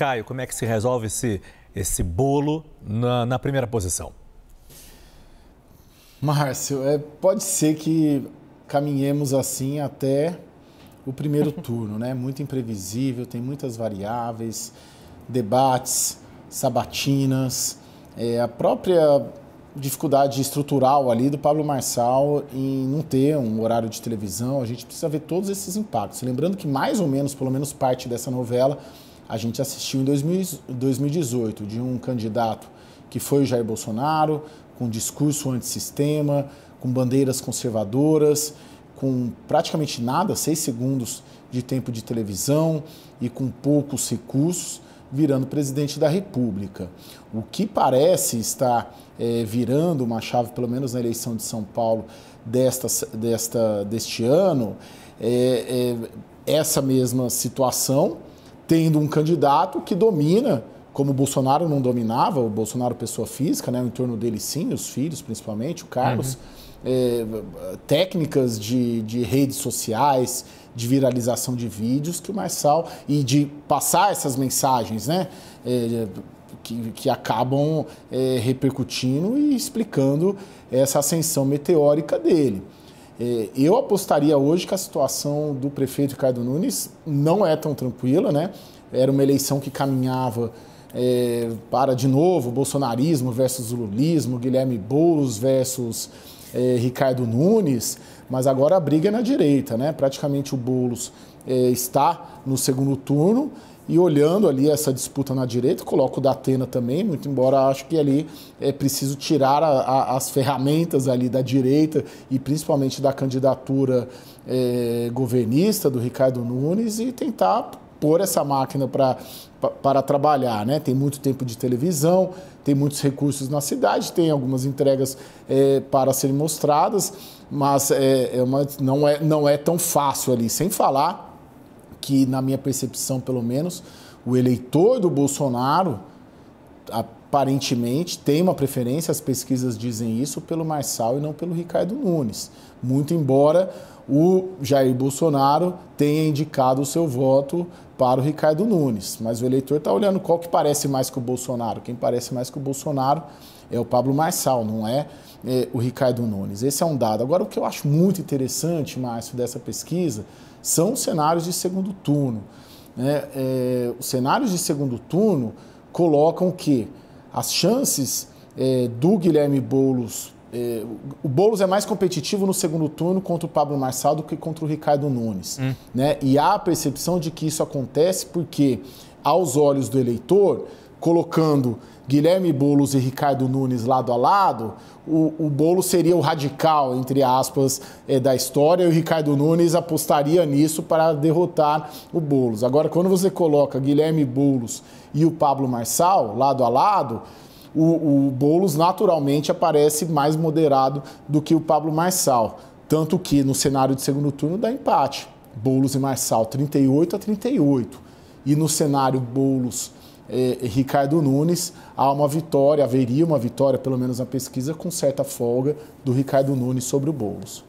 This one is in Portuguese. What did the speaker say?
Caio, como é que se resolve esse, esse bolo na, na primeira posição? Márcio, é, pode ser que caminhemos assim até o primeiro turno, né? Muito imprevisível, tem muitas variáveis, debates, sabatinas, é, a própria dificuldade estrutural ali do Pablo Marçal em não ter um horário de televisão. A gente precisa ver todos esses impactos. Lembrando que mais ou menos, pelo menos parte dessa novela a gente assistiu em 2018 de um candidato que foi o Jair Bolsonaro, com discurso antissistema, com bandeiras conservadoras, com praticamente nada, seis segundos de tempo de televisão e com poucos recursos, virando presidente da República. O que parece estar é, virando uma chave, pelo menos na eleição de São Paulo desta, desta deste ano, é, é essa mesma situação tendo um candidato que domina, como o Bolsonaro não dominava, o Bolsonaro pessoa física, né, em torno dele sim, os filhos principalmente, o Carlos, uhum. é, técnicas de, de redes sociais, de viralização de vídeos que o Marçal e de passar essas mensagens, né? É, que, que, acabam é, repercutindo e explicando essa ascensão meteórica dele. É, eu apostaria hoje que a situação do prefeito Ricardo Nunes não é tão tranquila, né? Era uma eleição que caminhava é, para, de novo, bolsonarismo versus lulismo, Guilherme Boulos versus é, Ricardo Nunes, mas agora a briga é na direita, né? Praticamente o Boulos é, está no segundo turno e olhando ali essa disputa na direita, coloco o da Atena também, muito embora acho que ali é preciso tirar a, a, as ferramentas ali da direita e principalmente da candidatura é, governista do Ricardo Nunes e tentar pôr essa máquina para trabalhar. Né? Tem muito tempo de televisão, tem muitos recursos na cidade, tem algumas entregas é, para serem mostradas, mas é, é uma, não, é, não é tão fácil ali. Sem falar que, na minha percepção, pelo menos, o eleitor do Bolsonaro, a, aparentemente tem uma preferência, as pesquisas dizem isso, pelo Marçal e não pelo Ricardo Nunes. Muito embora o Jair Bolsonaro tenha indicado o seu voto para o Ricardo Nunes. Mas o eleitor está olhando qual que parece mais com o Bolsonaro. Quem parece mais com o Bolsonaro é o Pablo Marçal, não é, é o Ricardo Nunes. Esse é um dado. Agora, o que eu acho muito interessante, Márcio, dessa pesquisa são os cenários de segundo turno. Né? É, os cenários de segundo turno colocam que as chances é, do Guilherme Boulos. É, o Boulos é mais competitivo no segundo turno contra o Pablo Marçal do que contra o Ricardo Nunes. Hum. Né? E há a percepção de que isso acontece porque, aos olhos do eleitor, colocando Guilherme Boulos e Ricardo Nunes lado a lado, o, o Boulos seria o radical, entre aspas, é, da história, e o Ricardo Nunes apostaria nisso para derrotar o Boulos. Agora, quando você coloca Guilherme Boulos e o Pablo Marçal lado a lado, o, o Boulos naturalmente aparece mais moderado do que o Pablo Marçal. Tanto que no cenário de segundo turno dá empate. Boulos e Marçal 38 a 38. E no cenário Boulos eh, Ricardo Nunes, há uma vitória, haveria uma vitória, pelo menos na pesquisa, com certa folga do Ricardo Nunes sobre o Boulos.